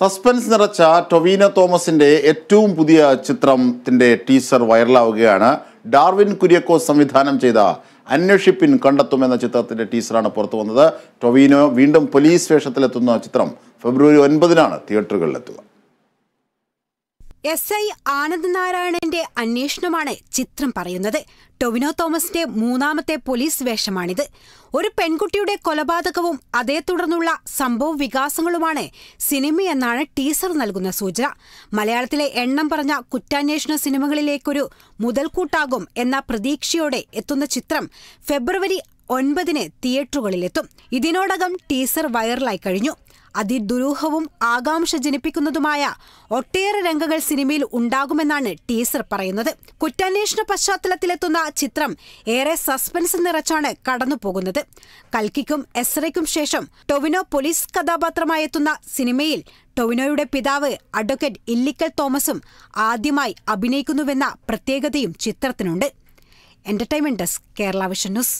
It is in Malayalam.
സസ്പെൻസ് നിറച്ച ടൊവീന തോമസിന്റെ ഏറ്റവും പുതിയ ചിത്രത്തിന്റെ ടീസർ വൈറലാവുകയാണ് ഡാർവിൻ കുര്യക്കോസ് സംവിധാനം ചെയ്ത അന്വേഷിപ്പിൻ കണ്ടെത്തും എന്ന ചിത്രത്തിന്റെ ടീസറാണ് പുറത്തു വന്നത് ടൊവീനോ വീണ്ടും പോലീസ് വേഷത്തിലെത്തുന്ന ചിത്രം ഫെബ്രുവരി ഒൻപതിനാണ് തിയേറ്ററുകളിലെത്തുക എസ് ഐ ആനന്ദ് നാരായണന്റെ അന്വേഷണമാണ് ചിത്രം പറയുന്നത് ടൊവിനോ തോമസിന്റെ മൂന്നാമത്തെ പോലീസ് വേഷമാണിത് ഒരു പെൺകുട്ടിയുടെ കൊലപാതകവും അതേ തുടർന്നുള്ള സംഭവ വികാസങ്ങളുമാണ് സിനിമയെന്നാണ് ടീസർ നൽകുന്ന സൂചന മലയാളത്തിലെ എണ്ണം പറഞ്ഞ കുറ്റാന്വേഷണ സിനിമകളിലേക്കൊരു മുതൽക്കൂട്ടാകും എന്ന പ്രതീക്ഷയോടെ എത്തുന്ന ചിത്രം ഫെബ്രുവരി ഒൻപതിന് തിയേറ്ററുകളിലെത്തും ഇതിനോടകം ടീസർ വൈറലായി കഴിഞ്ഞു അതിദുരൂഹവും ആകാംക്ഷ ജനിപ്പിക്കുന്നതുമായ ഒട്ടേറെ രംഗങ്ങൾ സിനിമയിൽ ഉണ്ടാകുമെന്നാണ് ടീസർ പറയുന്നത് കുറ്റാന്വേഷണ പശ്ചാത്തലത്തിലെത്തുന്ന ചിത്രം ഏറെ സസ്പെൻസ് നിറച്ചാണ് കടന്നുപോകുന്നത് കൽക്കിക്കും എസ്രയ്ക്കും ശേഷം ടൊവിനോ പോലീസ് കഥാപാത്രമായി എത്തുന്ന സിനിമയിൽ ടൊവിനോയുടെ പിതാവ് അഡ്വക്കേറ്റ് ഇല്ലിക്കൽ തോമസും ആദ്യമായി അഭിനയിക്കുന്നുവെന്ന പ്രത്യേകതയും ചിത്രത്തിനുണ്ട് entertainment desk Kerala Vision news